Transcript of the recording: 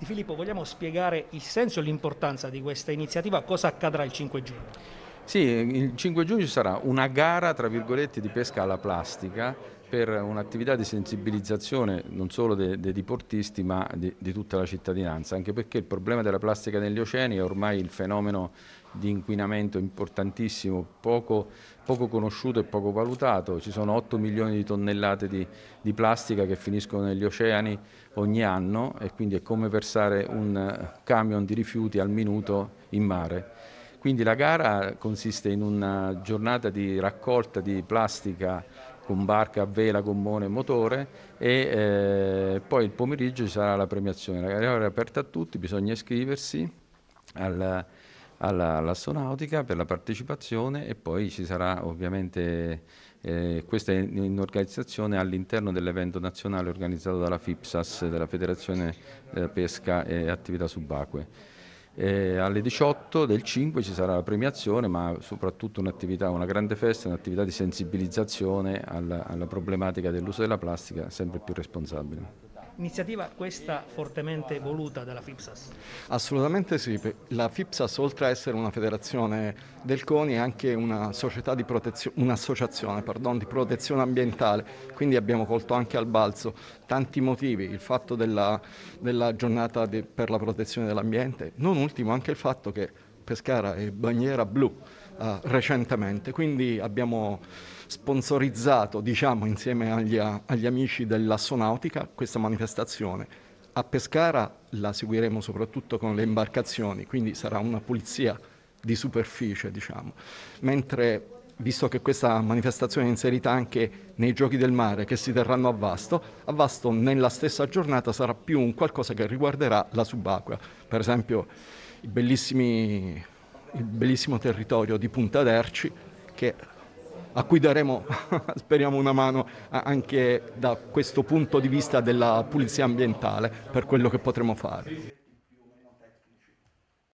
Di Filippo, vogliamo spiegare il senso e l'importanza di questa iniziativa? Cosa accadrà il 5 giugno? Sì, il 5 giugno ci sarà una gara, tra virgolette, di pesca alla plastica per un'attività di sensibilizzazione non solo dei, dei diportisti ma di, di, tutta la cittadinanza, anche perché il problema della plastica negli oceani è ormai il fenomeno di inquinamento importantissimo, poco, poco conosciuto e poco valutato. Ci sono 8 milioni di tonnellate di, di, plastica che finiscono negli oceani ogni anno e quindi è come versare un eh, camion di rifiuti al minuto in mare. Quindi la gara consiste in una giornata di raccolta di plastica con barca, vela, gommone, e motore e eh, poi il pomeriggio ci sarà la premiazione. La gara è aperta a tutti, bisogna iscriversi al, alla, all'astronautica per la partecipazione e poi ci sarà ovviamente eh, questa in, in organizzazione all'interno dell'evento nazionale organizzato dalla FIPSAS, della Federazione della Pesca e Attività Subacquee. E eh, alle 18 del 5 ci sarà la premiazione, ma soprattutto un'attività, una grande festa, un'attività di sensibilizzazione alla, alla problematica dell'uso della plastica sempre più responsabile. Iniziativa questa fortemente voluta dalla FIPSAS? Assolutamente sì, la FIPSAS oltre a essere una federazione del CONI è anche una di protezio- un'associazione pardon, di protezione ambientale, quindi abbiamo colto anche al balzo tanti motivi, il fatto della, della giornata de- per la protezione dell'ambiente, non ultimo anche il fatto che Pescara è bandiera blu, eh, recentemente. Quindi abbiamo sponsorizzato, diciamo, insieme agli, agli amici dell'Assonautica questa manifestazione. A Pescara la seguiremo soprattutto con le imbarcazioni, quindi sarà una pulizia di superficie, diciamo. Mentre, visto che questa manifestazione è inserita anche nei giochi del mare che si terranno a Vasto, a Vasto nella stessa giornata sarà più un qualcosa che riguarderà la subacquea. Per esempio i bellissimi il bellissimo territorio di Punta d'Erci che, a cui daremo, speriamo, una mano anche da questo punto di vista della pulizia ambientale per quello che potremo fare.